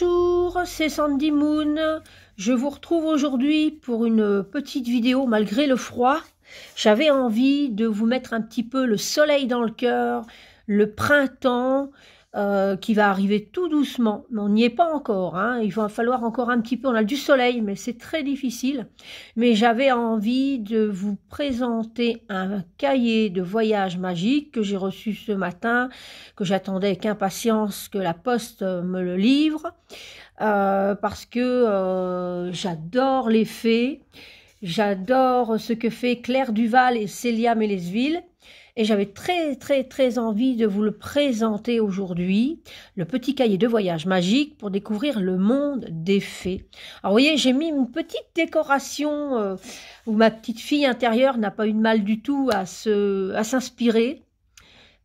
Bonjour, c'est Sandy Moon. Je vous retrouve aujourd'hui pour une petite vidéo malgré le froid. J'avais envie de vous mettre un petit peu le soleil dans le cœur, le printemps, euh, qui va arriver tout doucement. Mais on n'y est pas encore. Hein. Il va falloir encore un petit peu. On a du soleil, mais c'est très difficile. Mais j'avais envie de vous présenter un cahier de voyage magique que j'ai reçu ce matin, que j'attendais avec impatience que la poste me le livre, euh, parce que euh, j'adore les fées. J'adore ce que fait Claire Duval et Célia Mélesville et j'avais très très très envie de vous le présenter aujourd'hui, le petit cahier de voyage magique pour découvrir le monde des fées. Alors vous voyez, j'ai mis une petite décoration euh, où ma petite fille intérieure n'a pas eu de mal du tout à se à s'inspirer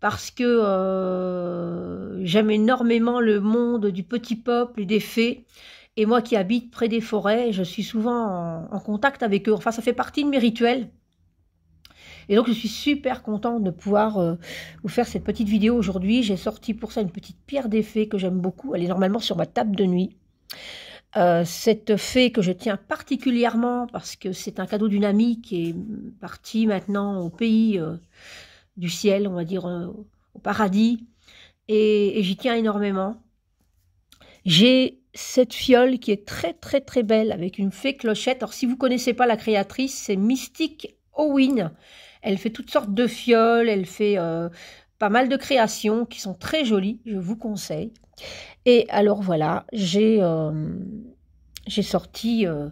parce que euh, j'aime énormément le monde du petit peuple et des fées. Et moi qui habite près des forêts, je suis souvent en contact avec eux. Enfin, ça fait partie de mes rituels. Et donc je suis super contente de pouvoir euh, vous faire cette petite vidéo aujourd'hui. J'ai sorti pour ça une petite pierre des fées que j'aime beaucoup. Elle est normalement sur ma table de nuit. Euh, cette fée que je tiens particulièrement parce que c'est un cadeau d'une amie qui est partie maintenant au pays euh, du ciel, on va dire au paradis, et, j'y tiens énormément. J'ai cette fiole qui est très très très belle avec une fée clochette. Alors si vous ne connaissez pas la créatrice, c'est Mystique Owen. Elle fait toutes sortes de fioles, elle fait euh, pas mal de créations qui sont très jolies, je vous conseille. Et alors voilà, j'ai euh, sorti euh,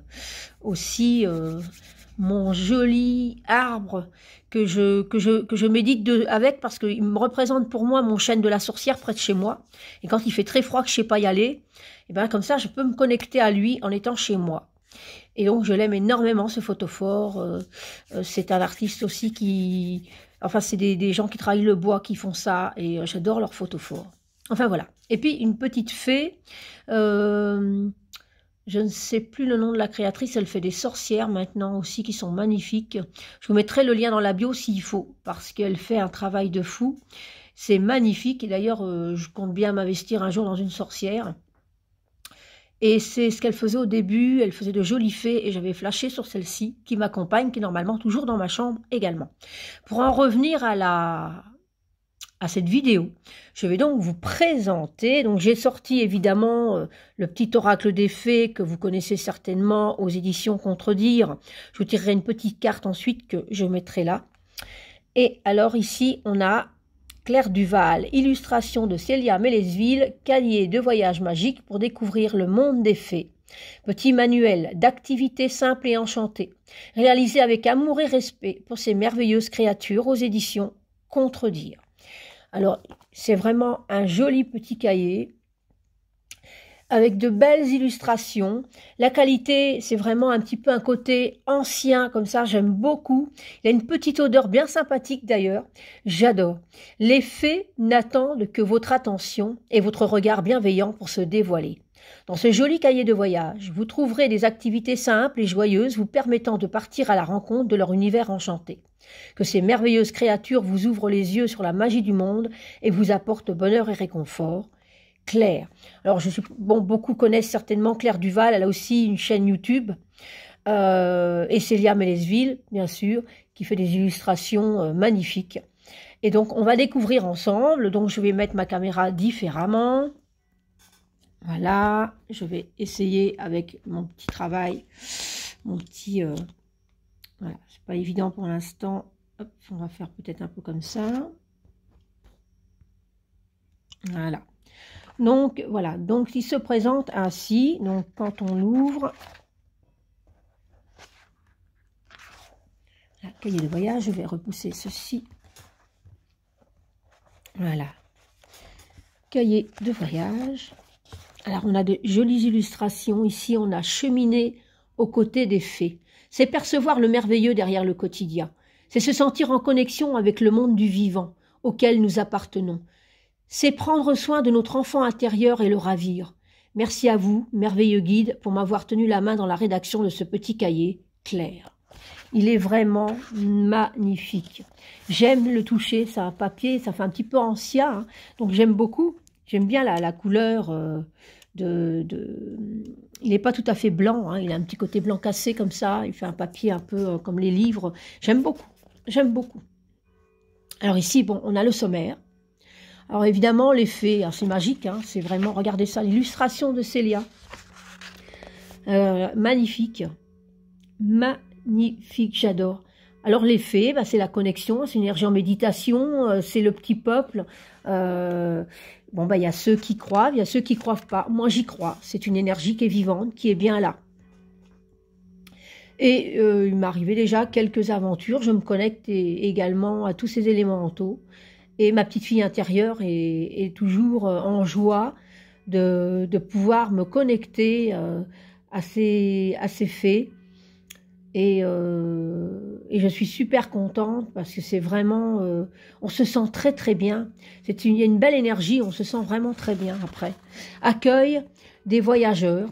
aussi mon joli arbre que je, que je, que je médite de, avec parce qu'il me représente pour moi mon chêne de la sorcière près de chez moi. Et quand il fait très froid que je ne sais pas y aller, et eh bien comme ça je peux me connecter à lui en étant chez moi. Et donc, je l'aime énormément, ce photophore. Euh, euh, c'est un artiste aussi qui... Enfin, c'est des, gens qui travaillent le bois qui font ça, et euh, j'adore leurs photophore. Enfin, voilà. Et puis, une petite fée... je ne sais plus le nom de la créatrice, elle fait des sorcières maintenant aussi qui sont magnifiques. Je vous mettrai le lien dans la bio s'il faut, parce qu'elle fait un travail de fou. C'est magnifique et d'ailleurs je compte bien m'investir un jour dans une sorcière. Et c'est ce qu'elle faisait au début, elle faisait de jolies fées et j'avais flashé sur celle-ci qui m'accompagne, qui est normalement toujours dans ma chambre également. Pour en revenir à la à cette vidéo, je vais donc vous présenter. Donc j'ai sorti évidemment euh, le petit oracle des fées que vous connaissez certainement aux éditions Contredire. Je vous tirerai une petite carte ensuite que je mettrai là. Et alors ici on a Claire Duval, illustration de Célia Mélesville, cahier de voyage magique pour découvrir le monde des fées. Petit manuel d'activités simple et enchantée, réalisé avec amour et respect pour ces merveilleuses créatures aux éditions Contredire. Alors, c'est vraiment un joli petit cahier avec de belles illustrations. La qualité, c'est vraiment un petit peu un côté ancien, comme ça, j'aime beaucoup. Il a une petite odeur bien sympathique d'ailleurs. J'adore. Les faits n'attendent que votre attention et votre regard bienveillant pour se dévoiler. Dans ce joli cahier de voyage, vous trouverez des activités simples et joyeuses vous permettant de partir à la rencontre de leur univers enchanté. Que ces merveilleuses créatures vous ouvrent les yeux sur la magie du monde et vous apportent bonheur et réconfort, Claire. Alors, je suis, bon, beaucoup connaissent certainement Claire Duval, elle a aussi une chaîne YouTube. Euh, et Célia Mélesville, bien sûr, qui fait des illustrations euh, magnifiques. Et donc, on va découvrir ensemble. Donc, je vais mettre ma caméra différemment. Voilà, je vais essayer avec mon petit travail, mon petit... Euh, voilà, c'est pas évident pour l'instant. on va faire peut-être un peu comme ça. Voilà. Donc voilà, donc il se présente ainsi, donc quand on l'ouvre, cahier de voyage, je vais repousser ceci, voilà, cahier de voyage, alors on a de jolies illustrations, ici on a cheminé aux côtés des fées, c'est percevoir le merveilleux derrière le quotidien, c'est se sentir en connexion avec le monde du vivant auquel nous appartenons, c'est prendre soin de notre enfant intérieur et le ravir. Merci à vous, merveilleux guide, pour m'avoir tenu la main dans la rédaction de ce petit cahier clair. Il est vraiment magnifique. J'aime le toucher, c'est un papier, ça fait un petit peu ancien, hein. donc j'aime beaucoup. J'aime bien la, couleur euh, de, Il n'est pas tout à fait blanc, hein. il a un petit côté blanc cassé comme ça, il fait un papier un peu euh, comme les livres. J'aime beaucoup, j'aime beaucoup. Alors ici, bon, on a le sommaire, alors évidemment, l'effet, hein, c'est magique, hein, c'est vraiment, regardez ça, l'illustration de Célia. Euh, magnifique. Magnifique, j'adore. Alors l'effet, bah, c'est la connexion, c'est l'énergie en méditation, euh, c'est le petit peuple. Euh, bon, bah il y a ceux qui croient, il y a ceux qui croient pas. Moi, j'y crois. C'est une énergie qui est vivante, qui est bien là. Et il m'arrivait déjà quelques aventures. Je me connecte également à tous ces éléments élémentaux. Et ma petite fille intérieure est, toujours euh, en joie de, pouvoir me connecter euh, à, ces, faits. Euh, et, je suis super contente parce que c'est vraiment, on se sent très très bien. C'est une, il y a une belle énergie, on se sent vraiment très bien après. Accueil des voyageurs.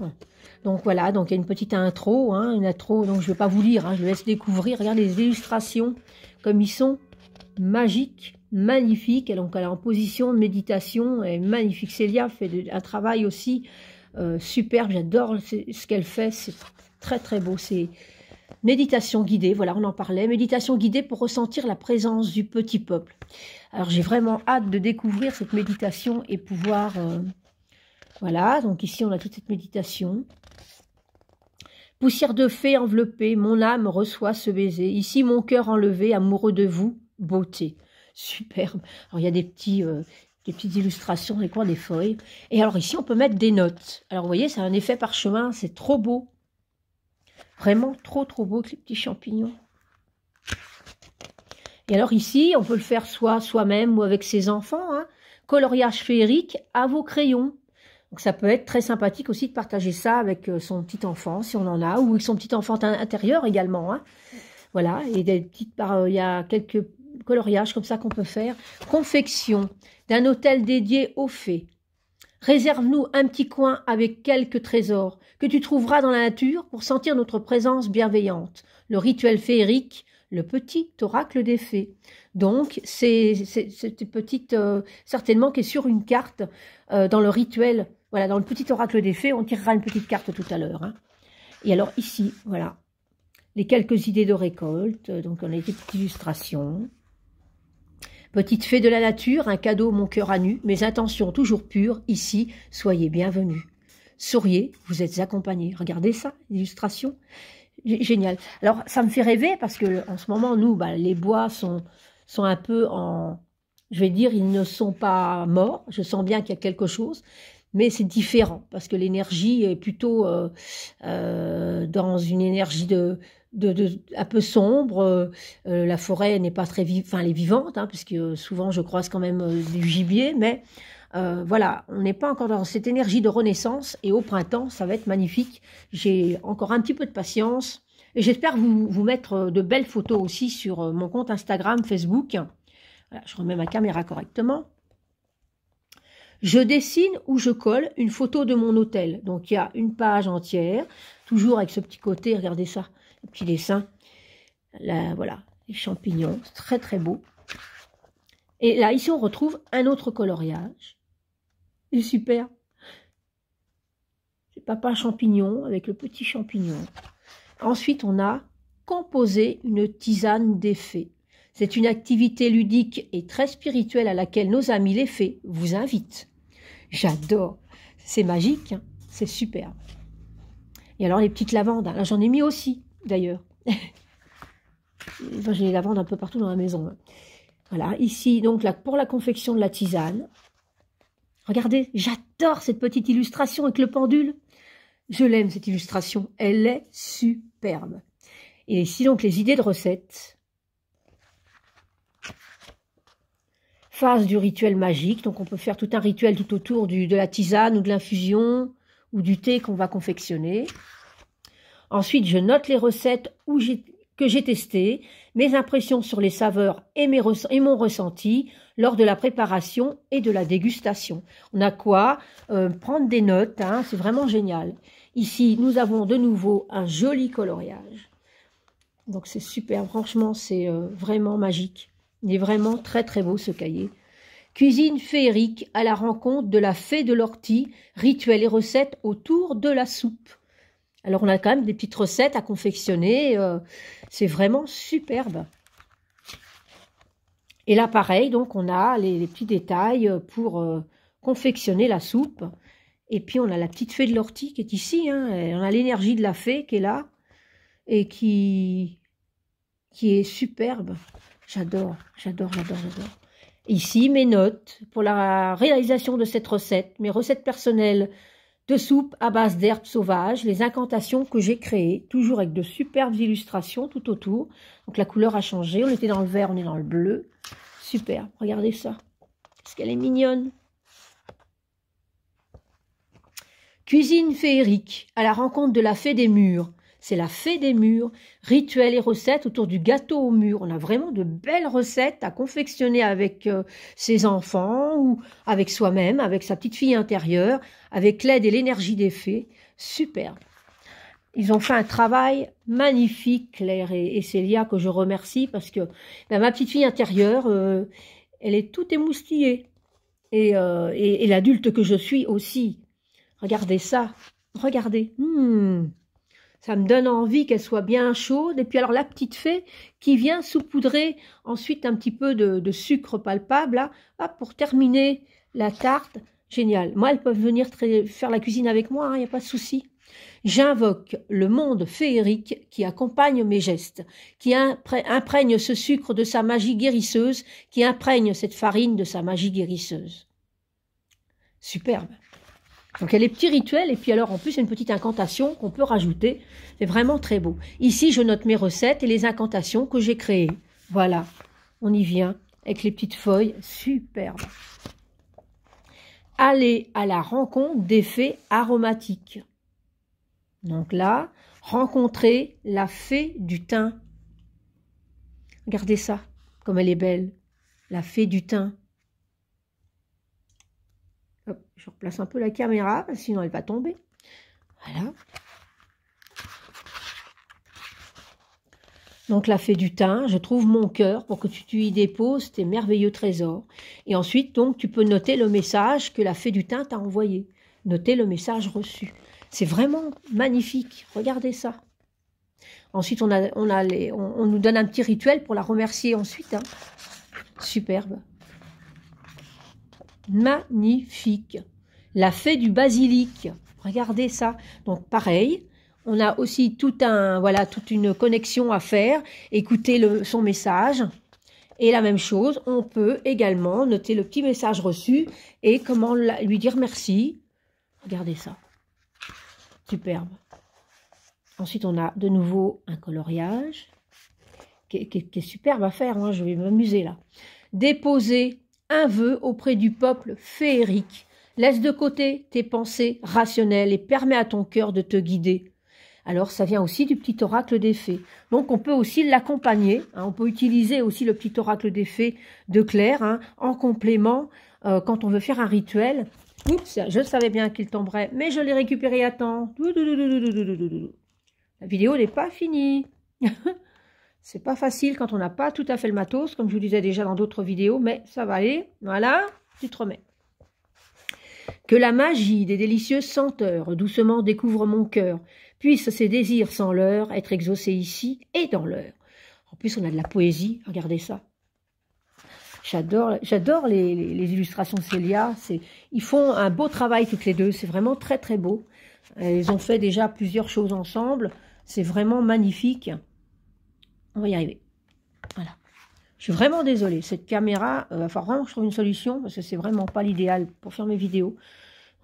Donc voilà, donc il y a une petite intro, hein, une intro. Donc je vais pas vous lire, hein, je laisse découvrir. Regardez les illustrations comme ils sont magique, magnifique. donc elle est en position de méditation, et magnifique. Célia fait un travail aussi euh, superbe, j'adore ce qu'elle fait, c'est très très beau. C'est méditation guidée, voilà, on en parlait, méditation guidée pour ressentir la présence du petit peuple. Alors j'ai vraiment hâte de découvrir cette méditation et pouvoir... Euh, voilà, donc ici on a toute cette méditation. Poussière de fée enveloppée, mon âme reçoit ce baiser. Ici mon cœur enlevé, amoureux de vous, beauté. Superbe. Alors, il y a des petits, euh, des petites illustrations des coins des feuilles. Et alors ici, on peut mettre des notes. Alors vous voyez, c'est un effet parchemin, c'est trop beau. Vraiment trop trop beau que les petits champignons. Et alors ici, on peut le faire soit soi-même ou avec ses enfants. Hein. Coloriage féerique à vos crayons. Donc ça peut être très sympathique aussi de partager ça avec euh, son petit enfant, si on en a, ou avec son petit enfant intérieur également. Hein. Voilà, et des petites, il y a quelques coloriage comme ça qu'on peut faire. Confection d'un hôtel dédié aux fées. Réserve-nous un petit coin avec quelques trésors que tu trouveras dans la nature pour sentir notre présence bienveillante. Le rituel féerique, le petit oracle des fées. Donc, c'est cette petite, euh, certainement, qui est sur une carte euh, dans le rituel. Voilà, dans le petit oracle des fées, on tirera une petite carte tout à l'heure. Hein. Et alors ici, voilà, les quelques idées de récolte, donc on a des petites illustrations. Petite fée de la nature, un cadeau mon cœur à nu, mes intentions toujours pures, ici, soyez bienvenue. Souriez, vous êtes accompagnés. Regardez ça, l'illustration. Génial. Alors, ça me fait rêver parce que en ce moment, nous, bah, les bois sont, sont un peu en, je vais dire, ils ne sont pas morts. Je sens bien qu'il y a quelque chose, mais c'est différent parce que l'énergie est plutôt euh, euh, dans une énergie de, de, un peu sombre. Euh, la forêt n'est pas très vive, enfin elle est vivante, hein, puisque souvent je croise quand même du gibier, mais voilà, on n'est pas encore dans cette énergie de renaissance et au printemps ça va être magnifique. J'ai encore un petit peu de patience et j'espère vous, vous mettre de belles photos aussi sur mon compte Instagram, Facebook. Voilà, je remets ma caméra correctement. Je dessine ou je colle une photo de mon hôtel. Donc il y a une page entière, toujours avec ce petit côté, regardez ça, le petit dessin. Là, voilà, les champignons, très très beau. Et là, ici, on retrouve un autre coloriage. C'est super. C'est papa champignon avec le petit champignon. Ensuite, on a composé une tisane d'effet. C'est une activité ludique et très spirituelle à laquelle nos amis les fées vous invitent. J'adore. C'est magique, hein. c'est superbe. Et alors les petites lavandes, hein. là j'en ai mis aussi d'ailleurs. j'ai les lavandes un peu partout dans la maison. Hein. Voilà, ici, donc là, pour la confection de la tisane. Regardez, j'adore cette petite illustration avec le pendule. Je l'aime cette illustration, elle est superbe. Et ici donc les idées de recettes phase du rituel magique. Donc on peut faire tout un rituel tout autour du, de la tisane ou de l'infusion ou du thé qu'on va confectionner. Ensuite, je note les recettes que j'ai testées, mes impressions sur les saveurs et, mes, et, mon ressenti lors de la préparation et de la dégustation. On a quoi euh, prendre des notes, hein, c'est vraiment génial. Ici, nous avons de nouveau un joli coloriage. Donc c'est super, franchement, c'est euh, vraiment magique. Il est vraiment très très beau ce cahier. Cuisine féerique à la rencontre de la fée de l'ortie, rituel et recettes autour de la soupe. Alors on a quand même des petites recettes à confectionner, euh, c'est vraiment superbe. Et là pareil, donc on a les, petits détails pour euh, confectionner la soupe. Et puis on a la petite fée de l'ortie qui est ici, hein. on a l'énergie de la fée qui est là et qui, qui est superbe. J'adore, j'adore, j'adore, j'adore. Ici, mes notes pour la réalisation de cette recette, mes recettes personnelles de soupe à base d'herbes sauvages, les incantations que j'ai créées, toujours avec de superbes illustrations tout autour. Donc la couleur a changé, on était dans le vert, on est dans le bleu. Super. regardez ça. Est-ce qu'elle est mignonne Cuisine féerique, à la rencontre de la fée des murs c'est la fée des murs, rituels et recettes autour du gâteau au mur. On a vraiment de belles recettes à confectionner avec euh, ses enfants ou avec soi-même, avec sa petite fille intérieure, avec l'aide et l'énergie des fées. Superbe. Ils ont fait un travail magnifique, Claire et, et Célia, que je remercie parce que ben, ma petite fille intérieure, euh, elle est toute émoustillée. Euh, et, l'adulte que je suis aussi. Regardez ça. Regardez. Hmm. Ça me donne envie qu'elle soit bien chaude. Et puis alors la petite fée qui vient saupoudrer ensuite un petit peu de, sucre palpable pour terminer la tarte. Génial. Moi, elles peuvent venir faire la cuisine avec moi, il hein, n'y a pas de souci. J'invoque le monde féerique qui accompagne mes gestes, qui imprègne ce sucre de sa magie guérisseuse, qui imprègne cette farine de sa magie guérisseuse. Superbe. Donc il y a les petits rituels et puis alors en plus il y a une petite incantation qu'on peut rajouter. C'est vraiment très beau. Ici je note mes recettes et les incantations que j'ai créées. Voilà, on y vient avec les petites feuilles. Superbe. Aller à la rencontre des fées aromatiques. Donc là, rencontrer la fée du thym. Regardez ça, comme elle est belle, la fée du thym je replace un peu la caméra, sinon elle va tomber. Voilà. Donc la fée du teint, je trouve mon cœur pour que tu, y déposes tes merveilleux trésors. Et ensuite, donc, tu peux noter le message que la fée du teint t'a envoyé. Noter le message reçu. C'est vraiment magnifique. Regardez ça. Ensuite, on, a, on, nous donne un petit rituel pour la remercier ensuite. Hein. Superbe magnifique. La fée du basilic. Regardez ça. Donc pareil, on a aussi tout un, voilà, toute une connexion à faire. Écoutez son message. Et la même chose, on peut également noter le petit message reçu et comment lui dire merci. Regardez ça. Superbe. Ensuite, on a de nouveau un coloriage qui, est superbe à faire. Hein. je vais m'amuser là. Déposer un vœu auprès du peuple féerique. Laisse de côté tes pensées rationnelles et permets à ton cœur de te guider. Alors ça vient aussi du petit oracle des fées. Donc on peut aussi l'accompagner, hein. on peut utiliser aussi le petit oracle des fées de Claire hein, en complément euh, quand on veut faire un rituel. Oups, je savais bien qu'il tomberait, mais je l'ai récupéré à temps. La vidéo n'est pas finie. C'est pas facile quand on n'a pas tout à fait le matos, comme je vous disais déjà dans d'autres vidéos, mais ça va aller. Voilà, tu te remets. Que la magie des délicieuses senteurs doucement découvre mon cœur, puissent ces désirs sans l'heure être exaucés ici et dans l'heure. En plus, on a de la poésie, regardez ça. J'adore, les, illustrations de Célia. ils font un beau travail toutes les deux. C'est vraiment très très beau. Ils ont fait déjà plusieurs choses ensemble. C'est vraiment magnifique on va y arriver. Voilà. Je suis vraiment désolée. Cette caméra, euh, va falloir vraiment que je trouve une solution parce que c'est vraiment pas l'idéal pour faire mes vidéos.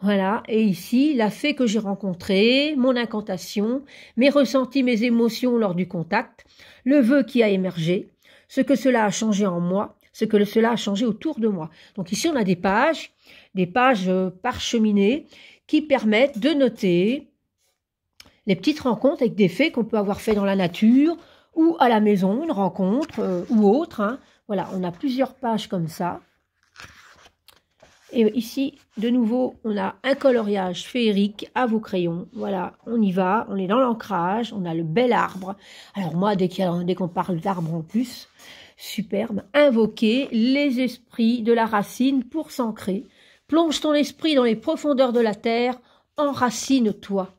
Voilà. Et ici, la fée que j'ai rencontrée, mon incantation, mes ressentis, mes émotions lors du contact, le vœu qui a émergé, ce que cela a changé en moi, ce que cela a changé autour de moi. Donc ici, on a des pages, des pages euh, parcheminées qui permettent de noter les petites rencontres avec des faits qu'on peut avoir fait dans la nature, ou à la maison, une rencontre euh, ou autre. Hein. Voilà, on a plusieurs pages comme ça. Et ici, de nouveau, on a un coloriage féerique à vos crayons. Voilà, on y va, on est dans l'ancrage, on a le bel arbre. Alors moi, dès qu'on parle d'arbre en plus, superbe, invoquer les esprits de la racine pour s'ancrer. Plonge ton esprit dans les profondeurs de la terre, enracine-toi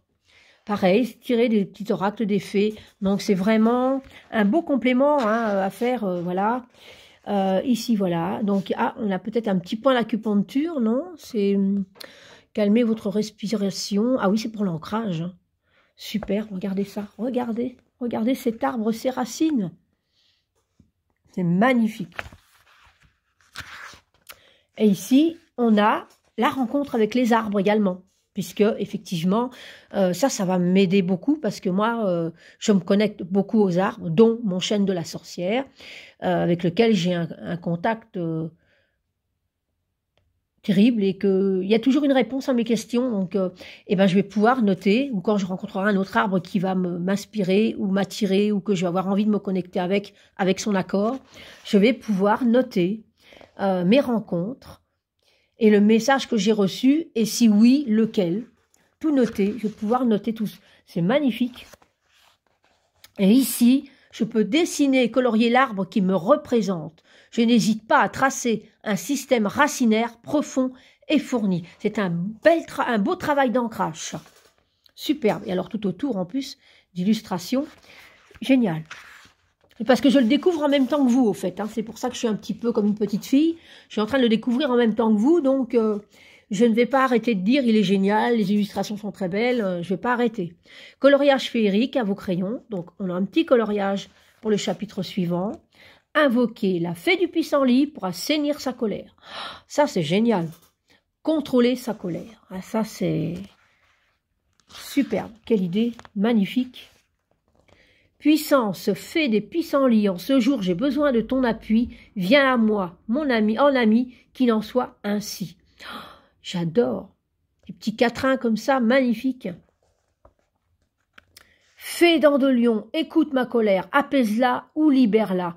pareil, tirer des petits oracles des fées. Donc c'est vraiment un beau complément hein, à faire, euh, voilà. Euh, ici, voilà. Donc, ah, on a peut-être un petit point d'acupuncture, non C'est hum, calmer votre respiration. Ah oui, c'est pour l'ancrage. Hein. Super, regardez ça. Regardez, regardez cet arbre, ses racines. C'est magnifique. Et ici, on a la rencontre avec les arbres également puisque effectivement, euh, ça, ça va m'aider beaucoup parce que moi, euh, je me connecte beaucoup aux arbres, dont mon chêne de la sorcière, euh, avec lequel j'ai un, contact terrible et que il y a toujours une réponse à mes questions. Donc, eh ben, je vais pouvoir noter ou quand je rencontrerai un autre arbre qui va m'inspirer ou m'attirer ou que je vais avoir envie de me connecter avec avec son accord, je vais pouvoir noter mes rencontres et le message que j'ai reçu, et si oui, lequel. Tout noter, je vais pouvoir noter tout. C'est magnifique. Et ici, je peux dessiner et colorier l'arbre qui me représente. Je n'hésite pas à tracer un système racinaire profond et fourni. C'est un, un beau travail d'ancrage. Superbe. Et alors tout autour, en plus, d'illustrations. Génial. Parce que je le découvre en même temps que vous, au fait. Hein. C'est pour ça que je suis un petit peu comme une petite fille. Je suis en train de le découvrir en même temps que vous, donc euh, je ne vais pas arrêter de dire il est génial, les illustrations sont très belles, euh, je ne vais pas arrêter. Coloriage féerique à vos crayons. Donc on a un petit coloriage pour le chapitre suivant. Invoquer la fée du puissant lit pour assainir sa colère. Ça, c'est génial. Contrôler sa colère. Ah, ça, c'est superbe. Quelle idée magnifique. Puissance, fée des puissants lions, ce jour j'ai besoin de ton appui, viens à moi, mon ami, en ami, qu'il en soit ainsi. Oh, j'adore. Des petits quatrains comme ça, magnifiques. Fée lion, écoute ma colère, apaise-la ou libère-la.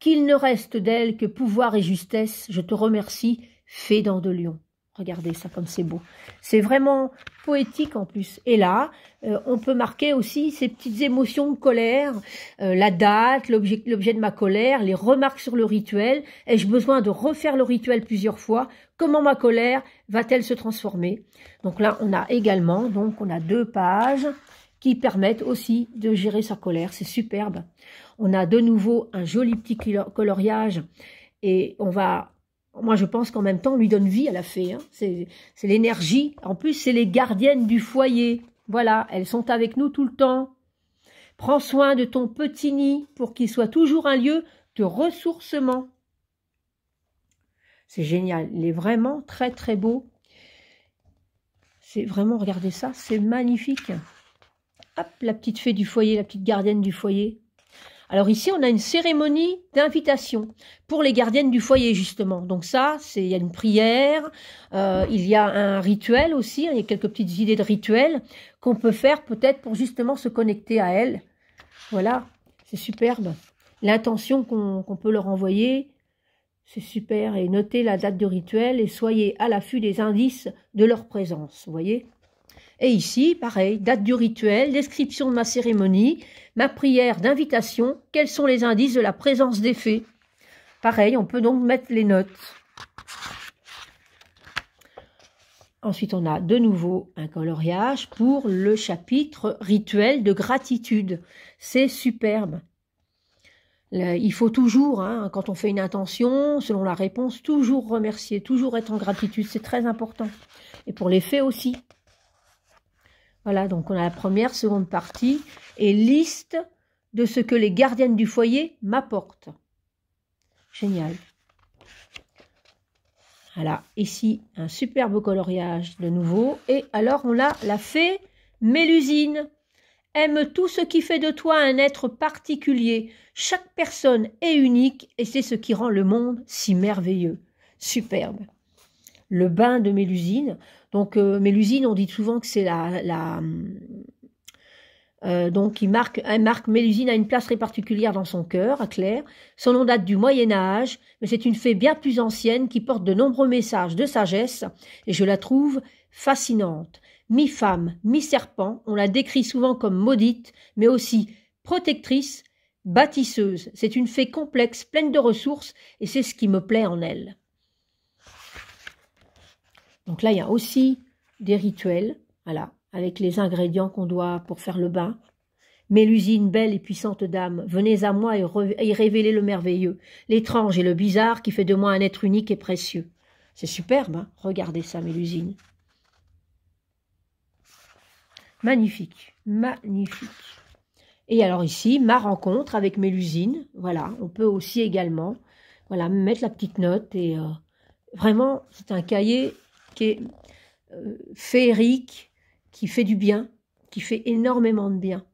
Qu'il ne reste d'elle que pouvoir et justesse, je te remercie, fée lion. Regardez ça comme c'est beau. C'est vraiment poétique en plus. Et là, euh, on peut marquer aussi ces petites émotions de colère, euh, la date, l'objet de ma colère, les remarques sur le rituel. Ai-je besoin de refaire le rituel plusieurs fois Comment ma colère va-t-elle se transformer Donc là, on a également, donc on a deux pages qui permettent aussi de gérer sa colère. C'est superbe. On a de nouveau un joli petit coloriage et on va moi je pense qu'en même temps on lui donne vie à la fée. Hein. C'est l'énergie. En plus c'est les gardiennes du foyer. Voilà, elles sont avec nous tout le temps. Prends soin de ton petit nid pour qu'il soit toujours un lieu de ressourcement. C'est génial, il est vraiment très très beau. C'est vraiment, regardez ça, c'est magnifique. Hop, la petite fée du foyer, la petite gardienne du foyer. Alors ici, on a une cérémonie d'invitation pour les gardiennes du foyer, justement. Donc ça, c'est il y a une prière, euh, il y a un rituel aussi, hein, il y a quelques petites idées de rituel qu'on peut faire peut-être pour justement se connecter à elles. Voilà, c'est superbe. L'intention qu'on peut leur envoyer, c'est super. Et notez la date de rituel et soyez à l'affût des indices de leur présence, vous voyez et ici, pareil, date du rituel, description de ma cérémonie, ma prière d'invitation, quels sont les indices de la présence des faits. Pareil, on peut donc mettre les notes. Ensuite, on a de nouveau un coloriage pour le chapitre rituel de gratitude. C'est superbe. Il faut toujours, hein, quand on fait une intention, selon la réponse, toujours remercier, toujours être en gratitude, c'est très important. Et pour les faits aussi. Voilà, donc on a la première, seconde partie et liste de ce que les gardiennes du foyer m'apportent. Génial. Voilà, ici un superbe coloriage de nouveau. Et alors on a la fée Mélusine. Aime tout ce qui fait de toi un être particulier. Chaque personne est unique et c'est ce qui rend le monde si merveilleux. Superbe le bain de Mélusine. Donc euh, Mélusine, on dit souvent que c'est la, la euh, donc, il marque, hein, marque Mélusine a une place très particulière dans son cœur, à Claire. Son nom date du Moyen Âge, mais c'est une fée bien plus ancienne qui porte de nombreux messages de sagesse, et je la trouve fascinante. Mi-femme, mi-serpent, on la décrit souvent comme maudite, mais aussi protectrice, bâtisseuse. C'est une fée complexe, pleine de ressources, et c'est ce qui me plaît en elle. Donc là, il y a aussi des rituels, voilà, avec les ingrédients qu'on doit pour faire le bain. Mélusine, belle et puissante dame, venez à moi et, révélez le merveilleux, l'étrange et le bizarre qui fait de moi un être unique et précieux. C'est superbe, hein, regardez ça, Mélusine. Magnifique, magnifique. Et alors ici, ma rencontre avec Mélusine, voilà, on peut aussi également, voilà, mettre la petite note et euh, vraiment, c'est un cahier qui est euh, féerique, qui fait du bien, qui fait énormément de bien.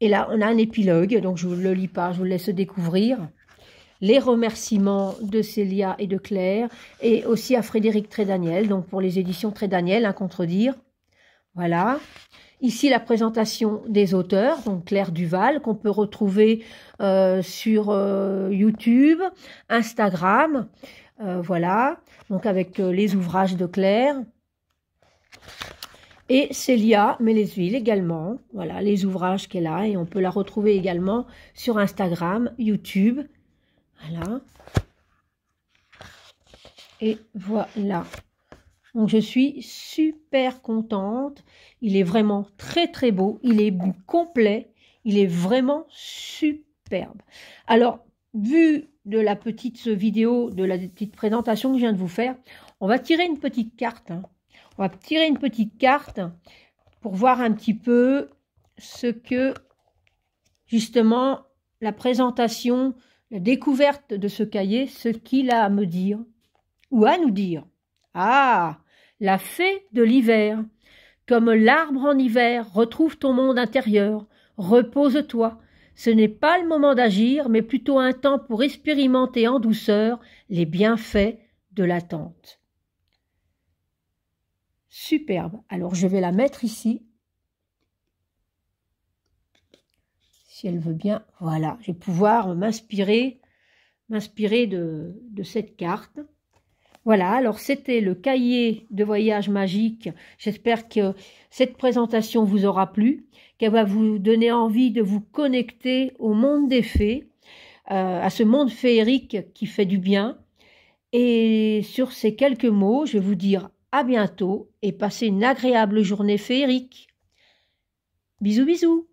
Et là, on a un épilogue, donc je ne le lis pas, je vous le laisse découvrir. Les remerciements de Célia et de Claire, et aussi à Frédéric Trédaniel, donc pour les éditions Trédaniel, un hein, contredire. Voilà. Ici, la présentation des auteurs, donc Claire Duval, qu'on peut retrouver euh, sur euh, YouTube, Instagram. Euh, voilà, donc avec euh, les ouvrages de Claire. Et Célia mais les huiles également, voilà, les ouvrages qu'elle a. Et on peut la retrouver également sur Instagram, YouTube. Voilà. Et voilà. Donc je suis super contente. Il est vraiment très très beau. Il est complet. Il est vraiment superbe. Alors, vu de la petite vidéo, de la petite présentation que je viens de vous faire, on va tirer une petite carte. Hein. On va tirer une petite carte pour voir un petit peu ce que, justement, la présentation, la découverte de ce cahier, ce qu'il a à me dire, ou à nous dire. Ah, la fée de l'hiver. Comme l'arbre en hiver, retrouve ton monde intérieur, repose-toi, ce n'est pas le moment d'agir, mais plutôt un temps pour expérimenter en douceur les bienfaits de l'attente. Superbe. Alors je vais la mettre ici. Si elle veut bien, voilà, je vais pouvoir m'inspirer, m'inspirer de, de cette carte. Voilà, alors c'était le cahier de voyage magique. J'espère que cette présentation vous aura plu, qu'elle va vous donner envie de vous connecter au monde des fées, euh, à ce monde féerique qui fait du bien. Et sur ces quelques mots, je vais vous dire à bientôt et passez une agréable journée féerique. Bisous bisous